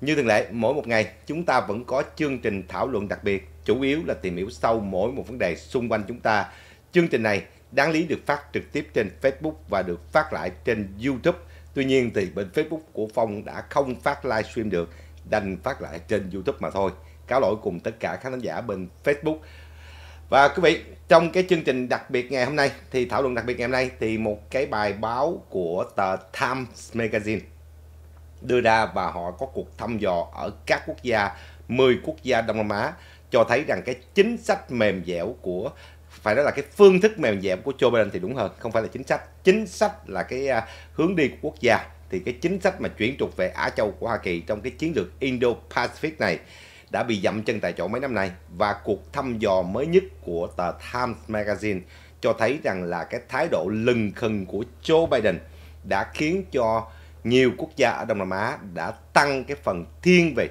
như thường lệ, mỗi một ngày chúng ta vẫn có chương trình thảo luận đặc biệt, chủ yếu là tìm hiểu sâu mỗi một vấn đề xung quanh chúng ta. Chương trình này đáng lý được phát trực tiếp trên Facebook và được phát lại trên YouTube. Tuy nhiên thì bên Facebook của Phong đã không phát livestream được, đành phát lại trên YouTube mà thôi. Cáo lỗi cùng tất cả khán giả bên Facebook. Và quý vị, trong cái chương trình đặc biệt ngày hôm nay thì thảo luận đặc biệt ngày hôm nay thì một cái bài báo của tờ Times Magazine đưa ra và họ có cuộc thăm dò ở các quốc gia 10 quốc gia Đông Nam Á cho thấy rằng cái chính sách mềm dẻo của phải nói là cái phương thức mềm dẻo của Joe Biden thì đúng hơn không phải là chính sách chính sách là cái à, hướng đi của quốc gia thì cái chính sách mà chuyển trục về Á Châu của Hoa Kỳ trong cái chiến lược Indo-Pacific này đã bị dậm chân tại chỗ mấy năm nay và cuộc thăm dò mới nhất của tờ Times Magazine cho thấy rằng là cái thái độ lừng khừng của Joe Biden đã khiến cho nhiều quốc gia ở Đông Nam Á đã tăng cái phần thiên về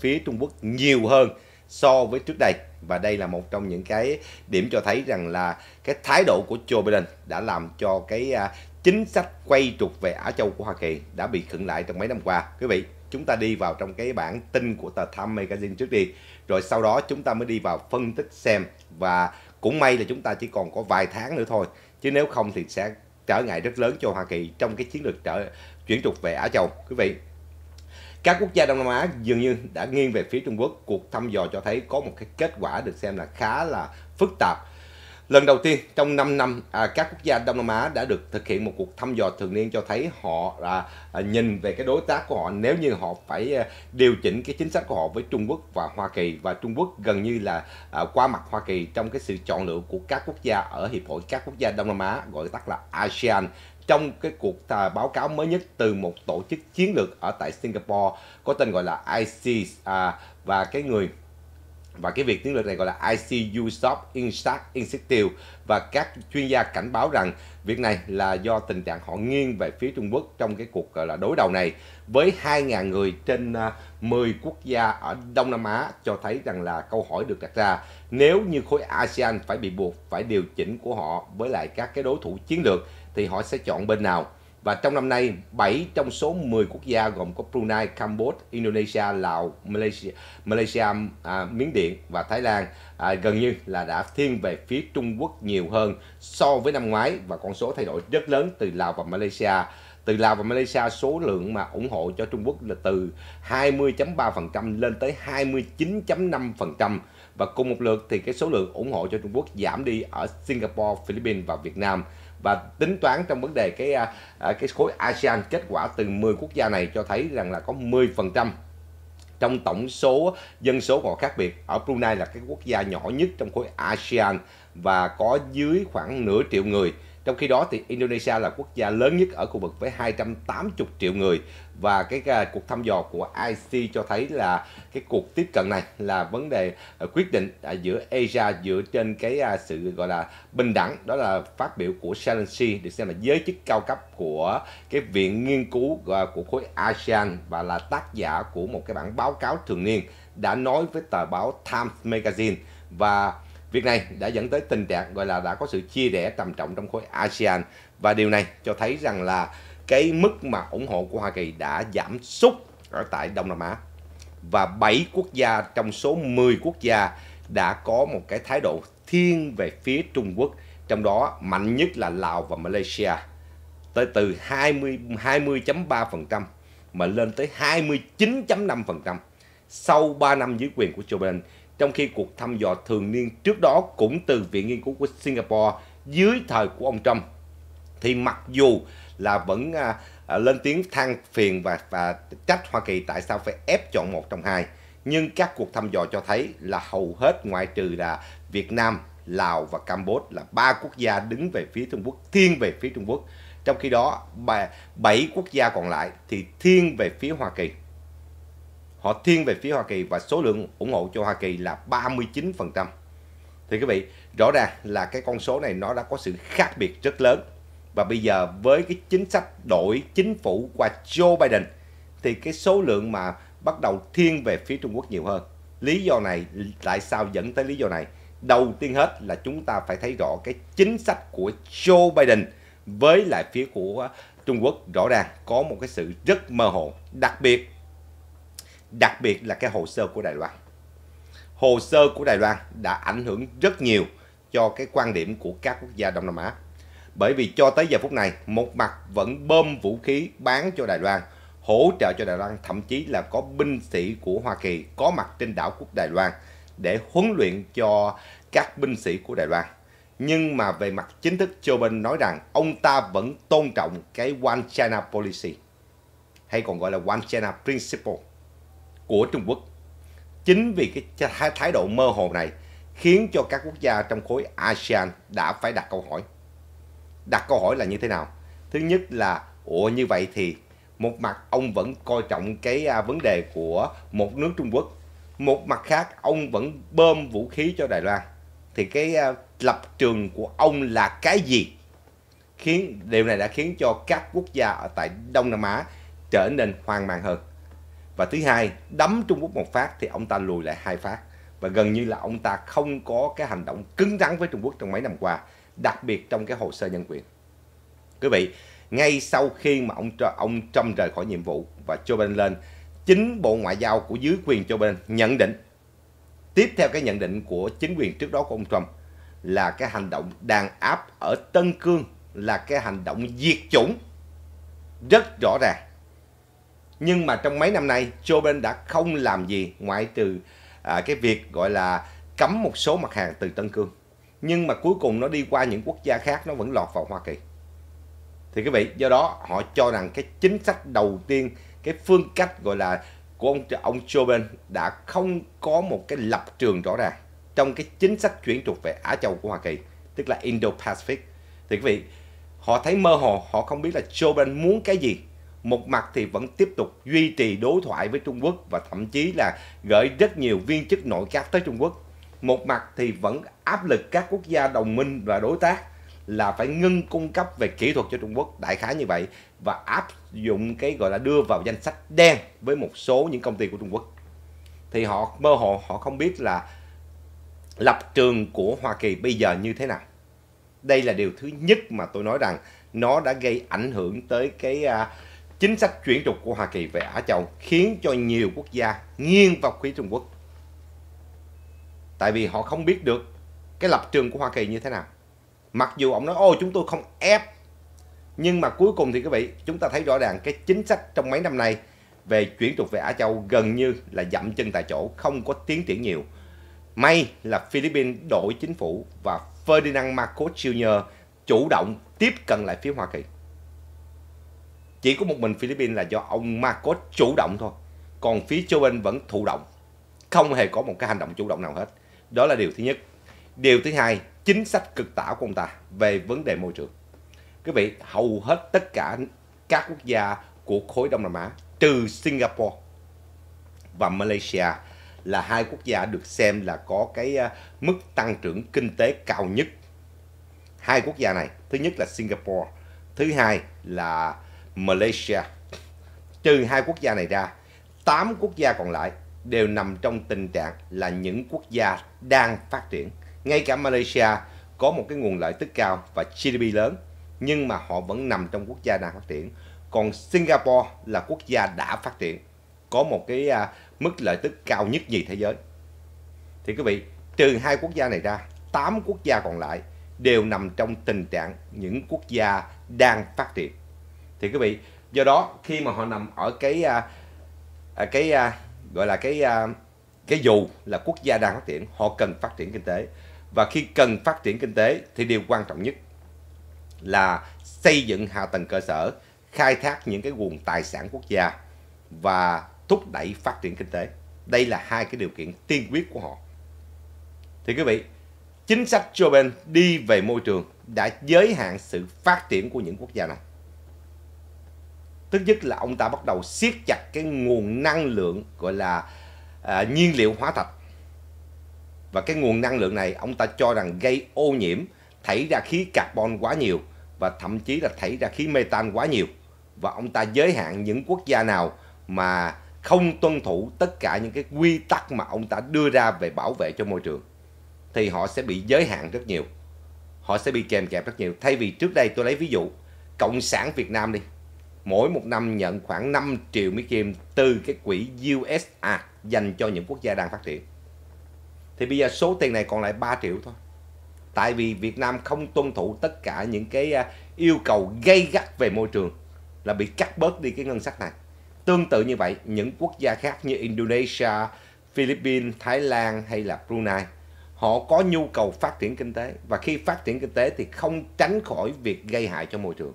phía Trung Quốc nhiều hơn so với trước đây và đây là một trong những cái điểm cho thấy rằng là cái thái độ của Joe Biden đã làm cho cái à, chính sách quay trục về Á Châu của Hoa Kỳ đã bị khựng lại trong mấy năm qua. Quý vị, chúng ta đi vào trong cái bản tin của tờ Time Magazine trước đi, rồi sau đó chúng ta mới đi vào phân tích xem và cũng may là chúng ta chỉ còn có vài tháng nữa thôi, chứ nếu không thì sẽ trở ngại rất lớn cho Hoa Kỳ trong cái chiến lược trở chuyển trục về Á Châu. Quý vị, các quốc gia Đông Nam Á dường như đã nghiêng về phía Trung Quốc. Cuộc thăm dò cho thấy có một cái kết quả được xem là khá là phức tạp. Lần đầu tiên trong 5 năm, à, các quốc gia Đông Nam Á đã được thực hiện một cuộc thăm dò thường niên cho thấy họ à, à, nhìn về cái đối tác của họ nếu như họ phải à, điều chỉnh cái chính sách của họ với Trung Quốc và Hoa Kỳ và Trung Quốc gần như là à, qua mặt Hoa Kỳ trong cái sự chọn lựa của các quốc gia ở Hiệp hội các quốc gia Đông Nam Á gọi tắt là ASEAN trong cái cuộc báo cáo mới nhất từ một tổ chức chiến lược ở tại Singapore có tên gọi là IC à, và cái người và cái việc chiến lược này gọi là ICU Shop Instat Institute và các chuyên gia cảnh báo rằng việc này là do tình trạng họ nghiêng về phía Trung Quốc trong cái cuộc gọi là đối đầu này với 2.000 người trên 10 à, quốc gia ở Đông Nam Á cho thấy rằng là câu hỏi được đặt ra nếu như khối ASEAN phải bị buộc phải điều chỉnh của họ với lại các cái đối thủ chiến lược thì họ sẽ chọn bên nào. Và trong năm nay, 7 trong số 10 quốc gia gồm có Brunei, Campuchia, Indonesia, Lào, Malaysia, Malaysia à, Miến Điện và Thái Lan à, gần như là đã thiên về phía Trung Quốc nhiều hơn so với năm ngoái và con số thay đổi rất lớn từ Lào và Malaysia. Từ Lào và Malaysia, số lượng mà ủng hộ cho Trung Quốc là từ 20.3% lên tới 29.5% và cùng một lượt thì cái số lượng ủng hộ cho Trung Quốc giảm đi ở Singapore, Philippines và Việt Nam và tính toán trong vấn đề cái à, à, cái khối ASEAN kết quả từ 10 quốc gia này cho thấy rằng là có 10% trong tổng số dân số họ khác biệt ở Brunei là cái quốc gia nhỏ nhất trong khối ASEAN và có dưới khoảng nửa triệu người trong khi đó thì Indonesia là quốc gia lớn nhất ở khu vực với 280 triệu người và cái à, cuộc thăm dò của IC cho thấy là cái cuộc tiếp cận này là vấn đề à, quyết định à, giữa Asia dựa trên cái sự gọi là bình đẳng đó là phát biểu của Sharon Shi được xem là giới chức cao cấp của cái viện nghiên cứu của khối ASEAN và là tác giả của một cái bản báo cáo thường niên đã nói với tờ báo Times Magazine và Việc này đã dẫn tới tình trạng gọi là đã có sự chia rẽ trầm trọng trong khối ASEAN và điều này cho thấy rằng là cái mức mà ủng hộ của Hoa Kỳ đã giảm sút ở tại Đông Nam Á và 7 quốc gia trong số 10 quốc gia đã có một cái thái độ thiên về phía Trung Quốc trong đó mạnh nhất là Lào và Malaysia tới từ 20 20.3% mà lên tới 29.5% sau 3 năm dưới quyền của Joe Biden trong khi cuộc thăm dò thường niên trước đó cũng từ Viện Nghiên cứu của Singapore dưới thời của ông Trump. Thì mặc dù là vẫn à, à, lên tiếng than phiền và, và trách Hoa Kỳ tại sao phải ép chọn một trong hai, nhưng các cuộc thăm dò cho thấy là hầu hết ngoại trừ là Việt Nam, Lào và Campuchia là ba quốc gia đứng về phía Trung Quốc, thiên về phía Trung Quốc. Trong khi đó, 7 quốc gia còn lại thì thiên về phía Hoa Kỳ họ thiên về phía Hoa Kỳ và số lượng ủng hộ cho Hoa Kỳ là 39%. Thì quý vị, rõ ràng là cái con số này nó đã có sự khác biệt rất lớn. Và bây giờ với cái chính sách đổi chính phủ qua Joe Biden thì cái số lượng mà bắt đầu thiên về phía Trung Quốc nhiều hơn. Lý do này tại sao dẫn tới lý do này? Đầu tiên hết là chúng ta phải thấy rõ cái chính sách của Joe Biden với lại phía của Trung Quốc rõ ràng có một cái sự rất mơ hồ. Đặc biệt đặc biệt là cái hồ sơ của Đài Loan. Hồ sơ của Đài Loan đã ảnh hưởng rất nhiều cho cái quan điểm của các quốc gia Đông Nam Á. Bởi vì cho tới giờ phút này, một mặt vẫn bơm vũ khí bán cho Đài Loan, hỗ trợ cho Đài Loan, thậm chí là có binh sĩ của Hoa Kỳ có mặt trên đảo quốc Đài Loan để huấn luyện cho các binh sĩ của Đài Loan. Nhưng mà về mặt chính thức, Joe Biden nói rằng ông ta vẫn tôn trọng cái One China Policy, hay còn gọi là One China Principle của Trung Quốc. Chính vì cái thái độ mơ hồ này khiến cho các quốc gia trong khối ASEAN đã phải đặt câu hỏi. Đặt câu hỏi là như thế nào? Thứ nhất là, ủa như vậy thì một mặt ông vẫn coi trọng cái à, vấn đề của một nước Trung Quốc, một mặt khác ông vẫn bơm vũ khí cho Đài Loan. Thì cái à, lập trường của ông là cái gì? Khiến điều này đã khiến cho các quốc gia ở tại Đông Nam Á trở nên hoang mang hơn và thứ hai đấm Trung Quốc một phát thì ông ta lùi lại hai phát và gần như là ông ta không có cái hành động cứng rắn với Trung Quốc trong mấy năm qua đặc biệt trong cái hồ sơ nhân quyền quý vị ngay sau khi mà ông ông Trump rời khỏi nhiệm vụ và Joe Biden lên chính bộ ngoại giao của dưới quyền Joe Biden nhận định tiếp theo cái nhận định của chính quyền trước đó của ông Trump là cái hành động đàn áp ở Tân Cương là cái hành động diệt chủng rất rõ ràng nhưng mà trong mấy năm nay Joe Biden đã không làm gì ngoại trừ à, cái việc gọi là cấm một số mặt hàng từ Tân Cương nhưng mà cuối cùng nó đi qua những quốc gia khác nó vẫn lọt vào Hoa Kỳ thì quý vị do đó họ cho rằng cái chính sách đầu tiên cái phương cách gọi là của ông ông Joe Biden đã không có một cái lập trường rõ ràng trong cái chính sách chuyển trục về Á Châu của Hoa Kỳ tức là Indo-Pacific thì quý vị họ thấy mơ hồ họ không biết là Joe Biden muốn cái gì một mặt thì vẫn tiếp tục duy trì đối thoại với Trung Quốc và thậm chí là gửi rất nhiều viên chức nội các tới Trung Quốc. Một mặt thì vẫn áp lực các quốc gia đồng minh và đối tác là phải ngưng cung cấp về kỹ thuật cho Trung Quốc đại khái như vậy và áp dụng cái gọi là đưa vào danh sách đen với một số những công ty của Trung Quốc thì họ mơ hồ họ không biết là lập trường của Hoa Kỳ bây giờ như thế nào đây là điều thứ nhất mà tôi nói rằng nó đã gây ảnh hưởng tới cái uh, chính sách chuyển trục của Hoa Kỳ về Á Châu khiến cho nhiều quốc gia nghiêng vào phía Trung Quốc. Tại vì họ không biết được cái lập trường của Hoa Kỳ như thế nào. Mặc dù ông nói ô chúng tôi không ép nhưng mà cuối cùng thì quý vị chúng ta thấy rõ ràng cái chính sách trong mấy năm nay về chuyển trục về Á Châu gần như là dậm chân tại chỗ không có tiến triển nhiều. May là Philippines đổi chính phủ và Ferdinand Marcos Jr. chủ động tiếp cận lại phía Hoa Kỳ. Chỉ có một mình Philippines là do ông Marcos chủ động thôi. Còn phía châu Âu vẫn thụ động. Không hề có một cái hành động chủ động nào hết. Đó là điều thứ nhất. Điều thứ hai, chính sách cực tả của ông ta về vấn đề môi trường. Quý vị, hầu hết tất cả các quốc gia của khối Đông Nam Á, trừ Singapore và Malaysia là hai quốc gia được xem là có cái à, mức tăng trưởng kinh tế cao nhất. Hai quốc gia này, thứ nhất là Singapore, thứ hai là Malaysia. Trừ hai quốc gia này ra, 8 quốc gia còn lại đều nằm trong tình trạng là những quốc gia đang phát triển. Ngay cả Malaysia có một cái nguồn lợi tức cao và GDP lớn, nhưng mà họ vẫn nằm trong quốc gia đang phát triển. Còn Singapore là quốc gia đã phát triển, có một cái à, mức lợi tức cao nhất nhì thế giới. Thì quý vị, trừ hai quốc gia này ra, 8 quốc gia còn lại đều nằm trong tình trạng những quốc gia đang phát triển thì quý vị do đó khi mà họ nằm ở cái à, à, cái à, gọi là cái à, cái dù là quốc gia đang phát triển họ cần phát triển kinh tế và khi cần phát triển kinh tế thì điều quan trọng nhất là xây dựng hạ tầng cơ sở khai thác những cái nguồn tài sản quốc gia và thúc đẩy phát triển kinh tế đây là hai cái điều kiện tiên quyết của họ thì quý vị chính sách Joe Biden đi về môi trường đã giới hạn sự phát triển của những quốc gia này thứ nhất là ông ta bắt đầu siết chặt cái nguồn năng lượng gọi là à, nhiên liệu hóa thạch và cái nguồn năng lượng này ông ta cho rằng gây ô nhiễm thảy ra khí carbon quá nhiều và thậm chí là thảy ra khí metan quá nhiều và ông ta giới hạn những quốc gia nào mà không tuân thủ tất cả những cái quy tắc mà ông ta đưa ra về bảo vệ cho môi trường thì họ sẽ bị giới hạn rất nhiều họ sẽ bị kèm kẹp rất nhiều thay vì trước đây tôi lấy ví dụ cộng sản việt nam đi mỗi một năm nhận khoảng 5 triệu mỹ kim từ cái quỹ USA dành cho những quốc gia đang phát triển. Thì bây giờ số tiền này còn lại 3 triệu thôi. Tại vì Việt Nam không tuân thủ tất cả những cái à, yêu cầu gây gắt về môi trường là bị cắt bớt đi cái ngân sách này. Tương tự như vậy, những quốc gia khác như Indonesia, Philippines, Thái Lan hay là Brunei, họ có nhu cầu phát triển kinh tế và khi phát triển kinh tế thì không tránh khỏi việc gây hại cho môi trường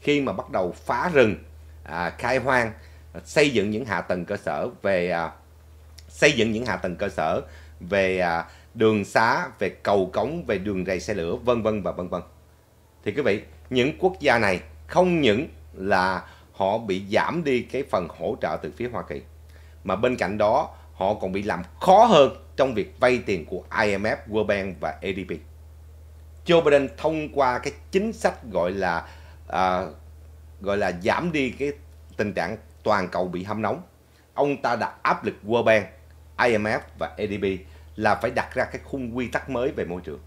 khi mà bắt đầu phá rừng, à, khai hoang, à, xây dựng những hạ tầng cơ sở về à, xây dựng những hạ tầng cơ sở về à, đường xá, về cầu cống, về đường rầy xe lửa vân vân và vân vân. Thì quý vị, những quốc gia này không những là họ bị giảm đi cái phần hỗ trợ từ phía Hoa Kỳ mà bên cạnh đó họ còn bị làm khó hơn trong việc vay tiền của IMF, World Bank và ADB. Joe Biden thông qua cái chính sách gọi là à, gọi là giảm đi cái tình trạng toàn cầu bị hâm nóng ông ta đã áp lực World Bank, IMF và ADB là phải đặt ra cái khung quy tắc mới về môi trường.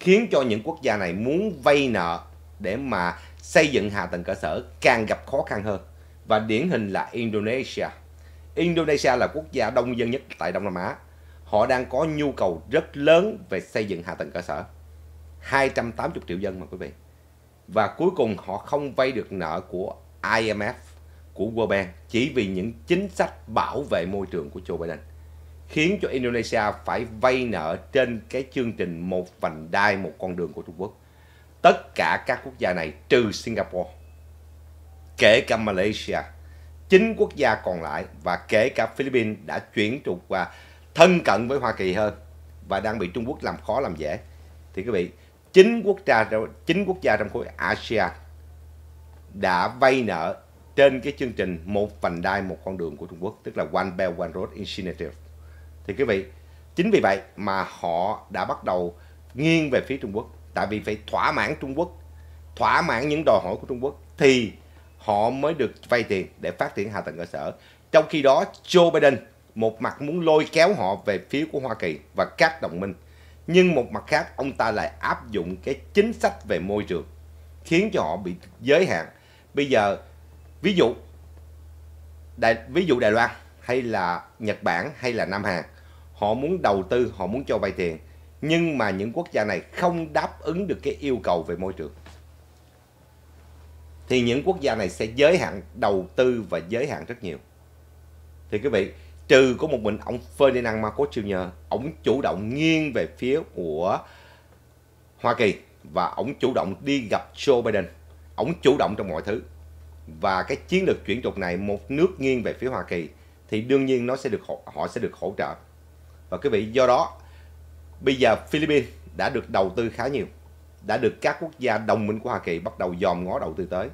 Khiến cho những quốc gia này muốn vay nợ để mà xây dựng hạ tầng cơ sở càng gặp khó khăn hơn. Và điển hình là Indonesia. Indonesia là quốc gia đông dân nhất tại Đông Nam Á. Họ đang có nhu cầu rất lớn về xây dựng hạ tầng cơ sở. 280 triệu dân mà quý vị và cuối cùng họ không vay được nợ của IMF của World Bank chỉ vì những chính sách bảo vệ môi trường của Joe Biden khiến cho Indonesia phải vay nợ trên cái chương trình một vành đai một con đường của Trung Quốc. Tất cả các quốc gia này trừ Singapore, kể cả Malaysia, chín quốc gia còn lại và kể cả Philippines đã chuyển trục và thân cận với Hoa Kỳ hơn và đang bị Trung Quốc làm khó làm dễ. Thì quý vị, chín quốc gia chín quốc gia trong khối ASEAN đã vay nợ trên cái chương trình một vành đai một con đường của Trung Quốc tức là One Belt One Road Initiative thì quý vị chính vì vậy mà họ đã bắt đầu nghiêng về phía Trung Quốc tại vì phải thỏa mãn Trung Quốc thỏa mãn những đòi hỏi của Trung Quốc thì họ mới được vay tiền để phát triển hạ tầng cơ sở trong khi đó Joe Biden một mặt muốn lôi kéo họ về phía của Hoa Kỳ và các đồng minh nhưng một mặt khác, ông ta lại áp dụng cái chính sách về môi trường, khiến cho họ bị giới hạn. Bây giờ, ví dụ, đại ví dụ Đài Loan hay là Nhật Bản hay là Nam Hàn, họ muốn đầu tư, họ muốn cho vay tiền, nhưng mà những quốc gia này không đáp ứng được cái yêu cầu về môi trường. Thì những quốc gia này sẽ giới hạn đầu tư và giới hạn rất nhiều. Thì quý vị, trừ có một mình ông Ferdinand Marcos Jr. Ông chủ động nghiêng về phía của Hoa Kỳ và ông chủ động đi gặp Joe Biden. Ông chủ động trong mọi thứ. Và cái chiến lược chuyển trục này một nước nghiêng về phía Hoa Kỳ thì đương nhiên nó sẽ được họ sẽ được hỗ trợ. Và quý vị do đó bây giờ Philippines đã được đầu tư khá nhiều, đã được các quốc gia đồng minh của Hoa Kỳ bắt đầu dòm ngó đầu tư tới.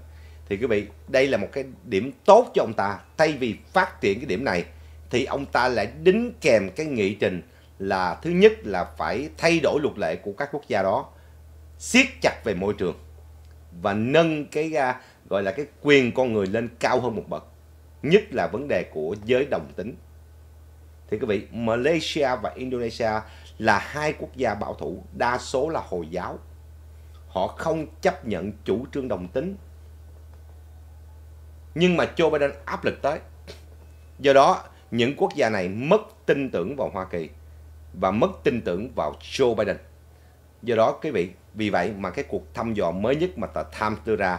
Thì quý vị, đây là một cái điểm tốt cho ông ta. Thay vì phát triển cái điểm này thì ông ta lại đính kèm cái nghị trình là thứ nhất là phải thay đổi luật lệ của các quốc gia đó siết chặt về môi trường và nâng cái uh, gọi là cái quyền con người lên cao hơn một bậc nhất là vấn đề của giới đồng tính thì quý vị Malaysia và Indonesia là hai quốc gia bảo thủ đa số là hồi giáo họ không chấp nhận chủ trương đồng tính nhưng mà Joe Biden áp lực tới do đó những quốc gia này mất tin tưởng vào Hoa Kỳ và mất tin tưởng vào Joe Biden. Do đó quý vị, vì vậy mà cái cuộc thăm dò mới nhất mà tờ Times đưa ra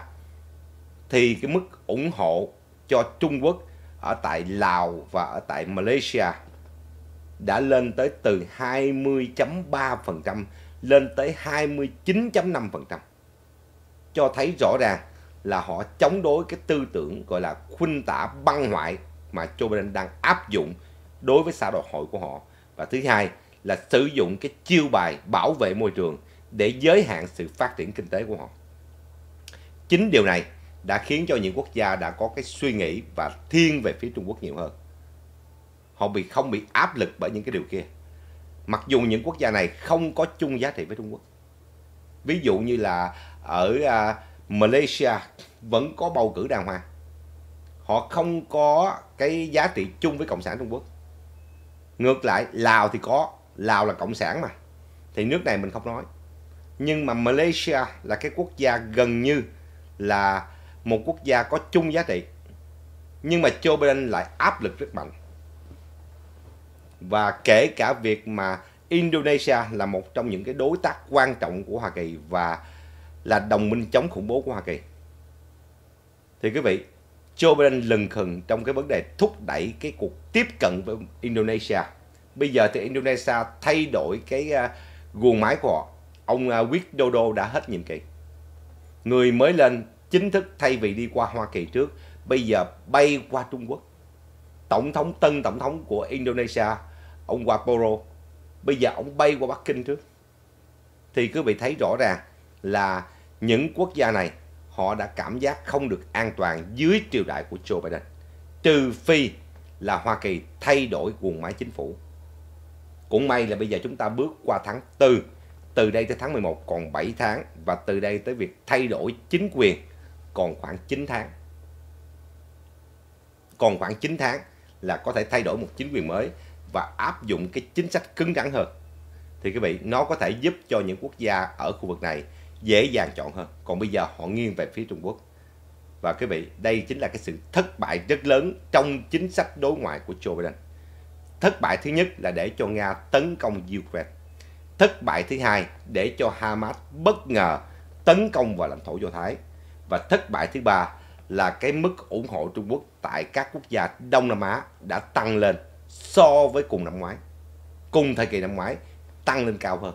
thì cái mức ủng hộ cho Trung Quốc ở tại Lào và ở tại Malaysia đã lên tới từ 20.3% lên tới 29.5%. Cho thấy rõ ràng là họ chống đối cái tư tưởng gọi là khuynh tả băng hoại mà Joe Biden đang áp dụng đối với xã đoàn hội của họ. Và thứ hai là sử dụng cái chiêu bài bảo vệ môi trường để giới hạn sự phát triển kinh tế của họ. Chính điều này đã khiến cho những quốc gia đã có cái suy nghĩ và thiên về phía Trung Quốc nhiều hơn. Họ bị không bị áp lực bởi những cái điều kia. Mặc dù những quốc gia này không có chung giá trị với Trung Quốc. Ví dụ như là ở à, Malaysia vẫn có bầu cử đàng hoàng họ không có cái giá trị chung với cộng sản trung quốc ngược lại lào thì có lào là cộng sản mà thì nước này mình không nói nhưng mà malaysia là cái quốc gia gần như là một quốc gia có chung giá trị nhưng mà joe biden lại áp lực rất mạnh và kể cả việc mà indonesia là một trong những cái đối tác quan trọng của hoa kỳ và là đồng minh chống khủng bố của hoa kỳ thì quý vị Joe Biden lừng khừng trong cái vấn đề thúc đẩy cái cuộc tiếp cận với Indonesia. Bây giờ thì Indonesia thay đổi cái uh, guồng máy của họ. Ông uh, Widodo đã hết nhiệm kỳ. Người mới lên chính thức thay vì đi qua Hoa Kỳ trước, bây giờ bay qua Trung Quốc. Tổng thống tân tổng thống của Indonesia, ông Waporo, bây giờ ông bay qua Bắc Kinh trước. Thì cứ bị thấy rõ ràng là những quốc gia này họ đã cảm giác không được an toàn dưới triều đại của Joe Biden, trừ phi là Hoa Kỳ thay đổi guồng máy chính phủ. Cũng may là bây giờ chúng ta bước qua tháng 4, từ đây tới tháng 11 còn 7 tháng và từ đây tới việc thay đổi chính quyền còn khoảng 9 tháng. Còn khoảng 9 tháng là có thể thay đổi một chính quyền mới và áp dụng cái chính sách cứng rắn hơn. Thì quý vị, nó có thể giúp cho những quốc gia ở khu vực này dễ dàng chọn hơn còn bây giờ họ nghiêng về phía Trung Quốc và quý vị đây chính là cái sự thất bại rất lớn trong chính sách đối ngoại của Joe Biden thất bại thứ nhất là để cho Nga tấn công Ukraine thất bại thứ hai để cho Hamas bất ngờ tấn công vào lãnh thổ Do Thái và thất bại thứ ba là cái mức ủng hộ Trung Quốc tại các quốc gia Đông Nam Á đã tăng lên so với cùng năm ngoái cùng thời kỳ năm ngoái tăng lên cao hơn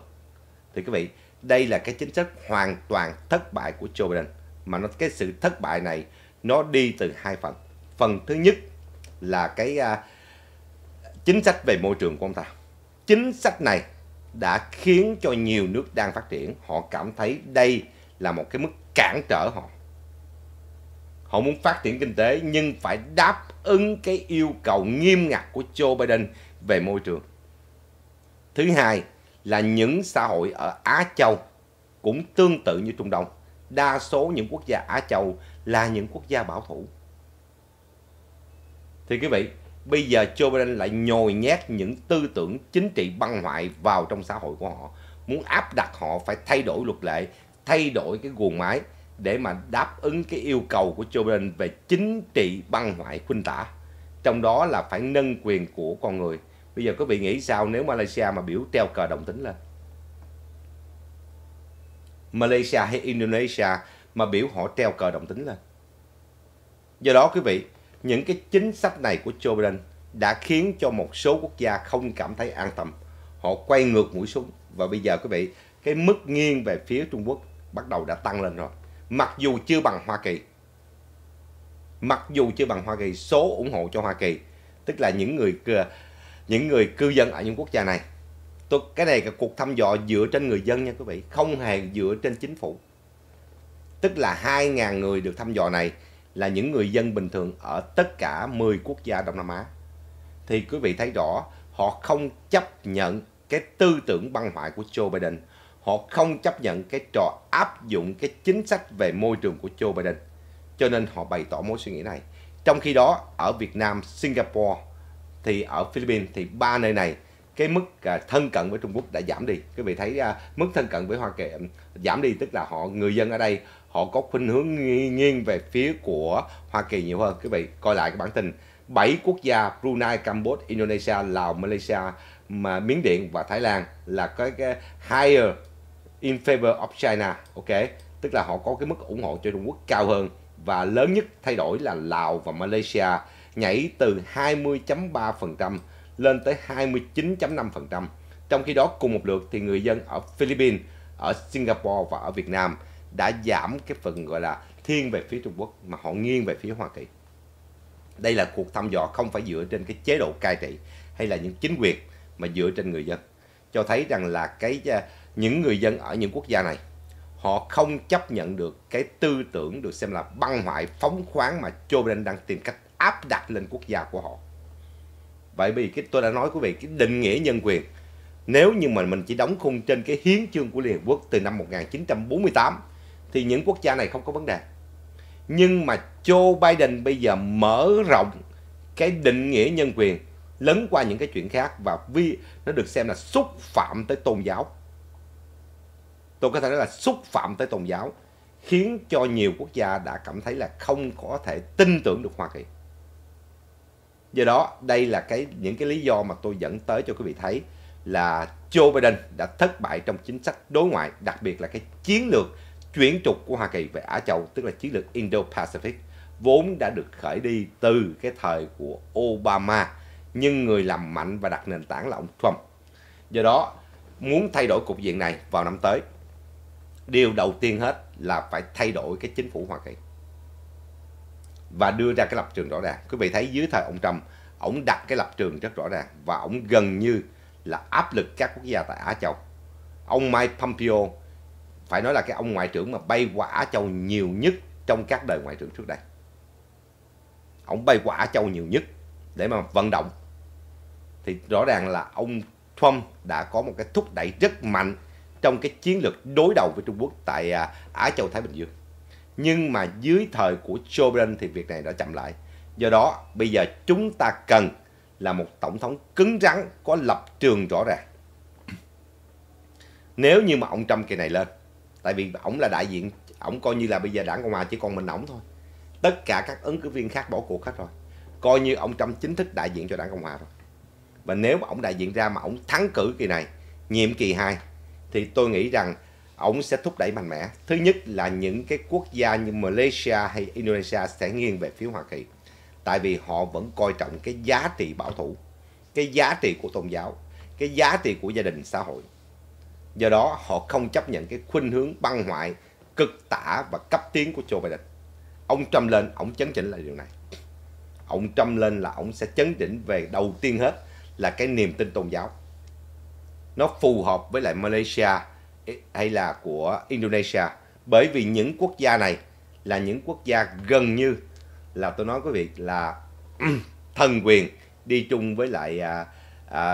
thì quý vị đây là cái chính sách hoàn toàn thất bại của Joe Biden mà nó cái sự thất bại này nó đi từ hai phần phần thứ nhất là cái uh, chính sách về môi trường của ông ta chính sách này đã khiến cho nhiều nước đang phát triển họ cảm thấy đây là một cái mức cản trở họ họ muốn phát triển kinh tế nhưng phải đáp ứng cái yêu cầu nghiêm ngặt của Joe Biden về môi trường thứ hai là những xã hội ở Á Châu cũng tương tự như Trung Đông. Đa số những quốc gia Á Châu là những quốc gia bảo thủ. Thì quý vị, bây giờ Joe Biden lại nhồi nhét những tư tưởng chính trị băng hoại vào trong xã hội của họ. Muốn áp đặt họ phải thay đổi luật lệ, thay đổi cái guồng máy để mà đáp ứng cái yêu cầu của Joe Biden về chính trị băng hoại khuynh tả. Trong đó là phải nâng quyền của con người Bây giờ quý vị nghĩ sao nếu Malaysia mà biểu treo cờ đồng tính lên? Malaysia hay Indonesia mà biểu họ treo cờ đồng tính lên. Do đó quý vị, những cái chính sách này của Joe Biden đã khiến cho một số quốc gia không cảm thấy an tâm. Họ quay ngược mũi súng và bây giờ quý vị, cái mức nghiêng về phía Trung Quốc bắt đầu đã tăng lên rồi. Mặc dù chưa bằng Hoa Kỳ. Mặc dù chưa bằng Hoa Kỳ, số ủng hộ cho Hoa Kỳ, tức là những người những người cư dân ở những quốc gia này tôi cái này là cuộc thăm dò dựa trên người dân nha quý vị không hề dựa trên chính phủ tức là 2.000 người được thăm dò này là những người dân bình thường ở tất cả 10 quốc gia Đông Nam Á thì quý vị thấy rõ họ không chấp nhận cái tư tưởng băng hoại của Joe Biden họ không chấp nhận cái trò áp dụng cái chính sách về môi trường của Joe Biden cho nên họ bày tỏ mối suy nghĩ này trong khi đó ở Việt Nam Singapore thì ở Philippines thì ba nơi này cái mức à, thân cận với Trung Quốc đã giảm đi quý vị thấy à, mức thân cận với Hoa Kỳ giảm đi tức là họ người dân ở đây họ có khuynh hướng nghiêng về phía của Hoa Kỳ nhiều hơn quý vị coi lại cái bản tin bảy quốc gia Brunei, Campuchia, Indonesia, Lào, Malaysia, mà Miến Điện và Thái Lan là có cái higher in favor of China, ok? Tức là họ có cái mức ủng hộ cho Trung Quốc cao hơn và lớn nhất thay đổi là Lào và Malaysia nhảy từ 20.3% lên tới 29.5%. Trong khi đó cùng một lượt thì người dân ở Philippines, ở Singapore và ở Việt Nam đã giảm cái phần gọi là thiên về phía Trung Quốc mà họ nghiêng về phía Hoa Kỳ. Đây là cuộc thăm dò không phải dựa trên cái chế độ cai trị hay là những chính quyền mà dựa trên người dân. Cho thấy rằng là cái à, những người dân ở những quốc gia này họ không chấp nhận được cái tư tưởng được xem là băng hoại phóng khoáng mà Joe Biden đang tìm cách áp đặt lên quốc gia của họ vậy vì cái tôi đã nói quý vị cái định nghĩa nhân quyền nếu như mà mình chỉ đóng khung trên cái hiến chương của Liên Hợp Quốc từ năm 1948 thì những quốc gia này không có vấn đề nhưng mà Joe Biden bây giờ mở rộng cái định nghĩa nhân quyền lấn qua những cái chuyện khác và vi nó được xem là xúc phạm tới tôn giáo tôi có thể nói là xúc phạm tới tôn giáo khiến cho nhiều quốc gia đã cảm thấy là không có thể tin tưởng được Hoa Kỳ do đó đây là cái những cái lý do mà tôi dẫn tới cho quý vị thấy là Joe Biden đã thất bại trong chính sách đối ngoại đặc biệt là cái chiến lược chuyển trục của Hoa Kỳ về Á Châu tức là chiến lược Indo-Pacific vốn đã được khởi đi từ cái thời của Obama nhưng người làm mạnh và đặt nền tảng là ông Trump do đó muốn thay đổi cục diện này vào năm tới điều đầu tiên hết là phải thay đổi cái chính phủ Hoa Kỳ và đưa ra cái lập trường rõ ràng quý vị thấy dưới thời ông trump ông đặt cái lập trường rất rõ ràng và ông gần như là áp lực các quốc gia tại á châu ông mike pompeo phải nói là cái ông ngoại trưởng mà bay qua á châu nhiều nhất trong các đời ngoại trưởng trước đây ông bay qua á châu nhiều nhất để mà vận động thì rõ ràng là ông Trump đã có một cái thúc đẩy rất mạnh trong cái chiến lược đối đầu với Trung Quốc tại à, Á Châu Thái Bình Dương. Nhưng mà dưới thời của Joe Biden thì việc này đã chậm lại. Do đó, bây giờ chúng ta cần là một tổng thống cứng rắn, có lập trường rõ ràng. Nếu như mà ông Trump kỳ này lên, tại vì ông là đại diện, ông coi như là bây giờ đảng Cộng Hòa chỉ còn mình ông thôi. Tất cả các ứng cử viên khác bỏ cuộc hết rồi. Coi như ông Trump chính thức đại diện cho đảng Cộng Hòa rồi. Và nếu mà ông đại diện ra mà ông thắng cử kỳ này, nhiệm kỳ 2, thì tôi nghĩ rằng ổng sẽ thúc đẩy mạnh mẽ. Thứ nhất là những cái quốc gia như Malaysia hay Indonesia sẽ nghiêng về phía Hoa Kỳ. Tại vì họ vẫn coi trọng cái giá trị bảo thủ, cái giá trị của tôn giáo, cái giá trị của gia đình xã hội. Do đó họ không chấp nhận cái khuynh hướng băng hoại, cực tả và cấp tiến của Joe Biden. Ông Trump lên, ông chấn chỉnh lại điều này. Ông Trump lên là ông sẽ chấn chỉnh về đầu tiên hết là cái niềm tin tôn giáo. Nó phù hợp với lại Malaysia, hay là của Indonesia bởi vì những quốc gia này là những quốc gia gần như là tôi nói quý vị là thần quyền đi chung với lại à, à,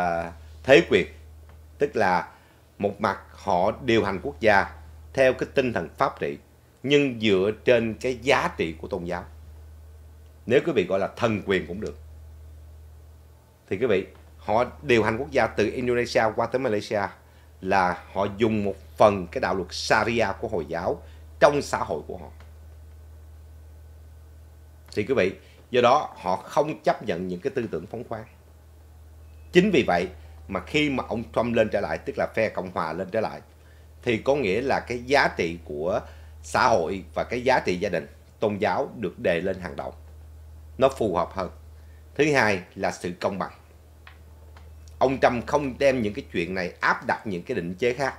thế quyền tức là một mặt họ điều hành quốc gia theo cái tinh thần pháp trị nhưng dựa trên cái giá trị của tôn giáo nếu quý vị gọi là thần quyền cũng được thì quý vị họ điều hành quốc gia từ Indonesia qua tới Malaysia là họ dùng một phần cái đạo luật Sharia của Hồi giáo trong xã hội của họ. Thì quý vị, do đó họ không chấp nhận những cái tư tưởng phóng khoáng. Chính vì vậy mà khi mà ông Trump lên trở lại, tức là phe Cộng Hòa lên trở lại, thì có nghĩa là cái giá trị của xã hội và cái giá trị gia đình, tôn giáo được đề lên hàng đầu. Nó phù hợp hơn. Thứ hai là sự công bằng ông Trump không đem những cái chuyện này áp đặt những cái định chế khác.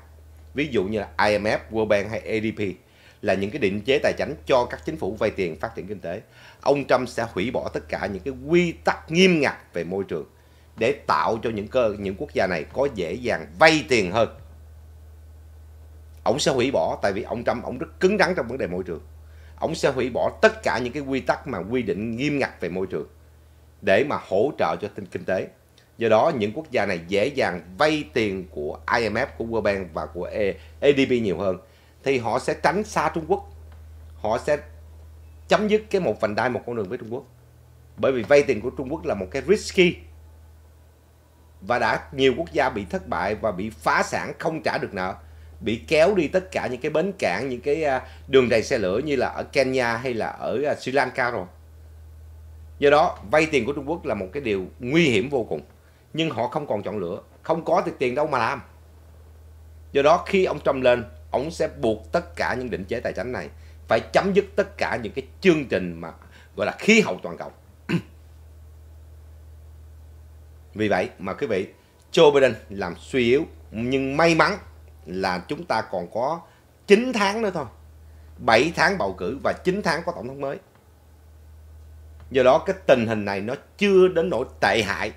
Ví dụ như là IMF, World Bank hay ADP là những cái định chế tài chính cho các chính phủ vay tiền phát triển kinh tế. Ông Trump sẽ hủy bỏ tất cả những cái quy tắc nghiêm ngặt về môi trường để tạo cho những cơ những quốc gia này có dễ dàng vay tiền hơn. Ông sẽ hủy bỏ tại vì ông Trump ông rất cứng rắn trong vấn đề môi trường. Ông sẽ hủy bỏ tất cả những cái quy tắc mà quy định nghiêm ngặt về môi trường để mà hỗ trợ cho kinh tế Do đó những quốc gia này dễ dàng vay tiền của IMF, của World Bank và của e- ADB nhiều hơn. Thì họ sẽ tránh xa Trung Quốc. Họ sẽ chấm dứt cái một vành đai một con đường với Trung Quốc. Bởi vì vay tiền của Trung Quốc là một cái risky. Và đã nhiều quốc gia bị thất bại và bị phá sản không trả được nợ. Bị kéo đi tất cả những cái bến cảng, những cái à, đường đầy xe lửa như là ở Kenya hay là ở à, Sri Lanka rồi. Do đó, vay tiền của Trung Quốc là một cái điều nguy hiểm vô cùng nhưng họ không còn chọn lựa không có thì tiền đâu mà làm do đó khi ông Trump lên ông sẽ buộc tất cả những định chế tài chính này phải chấm dứt tất cả những cái chương trình mà gọi là khí hậu toàn cầu vì vậy mà quý vị Joe Biden làm suy yếu nhưng may mắn là chúng ta còn có 9 tháng nữa thôi 7 tháng bầu cử và 9 tháng có tổng thống mới do đó cái tình hình này nó chưa đến nỗi tệ hại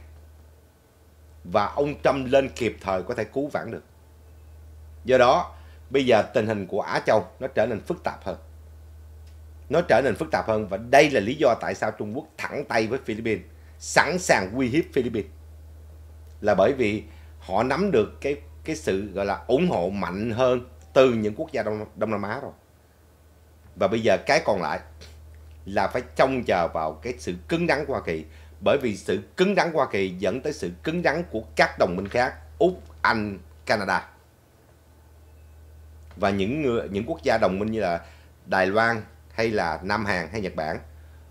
và ông Trump lên kịp thời có thể cứu vãn được. Do đó, bây giờ tình hình của Á Châu nó trở nên phức tạp hơn. Nó trở nên phức tạp hơn và đây là lý do tại sao Trung Quốc thẳng tay với Philippines, sẵn sàng uy hiếp Philippines. Là bởi vì họ nắm được cái cái sự gọi là ủng hộ mạnh hơn từ những quốc gia Đông, Đông Nam Á rồi. Và bây giờ cái còn lại là phải trông chờ vào cái sự cứng rắn của Hoa Kỳ bởi vì sự cứng rắn Hoa Kỳ dẫn tới sự cứng rắn của các đồng minh khác Úc, Anh, Canada và những người, những quốc gia đồng minh như là Đài Loan hay là Nam Hàn hay Nhật Bản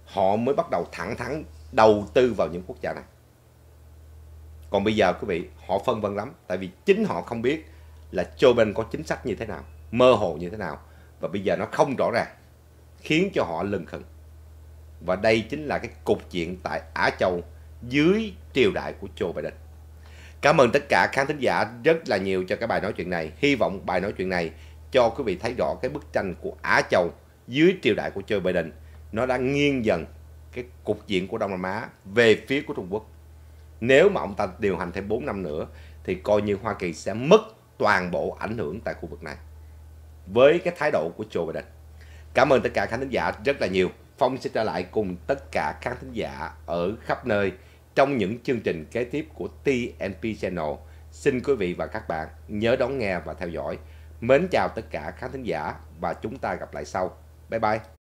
họ mới bắt đầu thẳng thắn đầu tư vào những quốc gia này còn bây giờ quý vị họ phân vân lắm tại vì chính họ không biết là Joe Biden có chính sách như thế nào mơ hồ như thế nào và bây giờ nó không rõ ràng khiến cho họ lừng khừng và đây chính là cái cục diện tại Á Châu dưới triều đại của Joe Biden. Cảm ơn tất cả khán thính giả rất là nhiều cho cái bài nói chuyện này. Hy vọng bài nói chuyện này cho quý vị thấy rõ cái bức tranh của Á Châu dưới triều đại của Joe Biden. Nó đã nghiêng dần cái cục diện của Đông Nam Á về phía của Trung Quốc. Nếu mà ông ta điều hành thêm 4 năm nữa thì coi như Hoa Kỳ sẽ mất toàn bộ ảnh hưởng tại khu vực này với cái thái độ của Joe Biden. Cảm ơn tất cả khán thính giả rất là nhiều. Phong sẽ trở lại cùng tất cả khán thính giả ở khắp nơi trong những chương trình kế tiếp của TNP Channel. Xin quý vị và các bạn nhớ đón nghe và theo dõi. Mến chào tất cả khán thính giả và chúng ta gặp lại sau. Bye bye.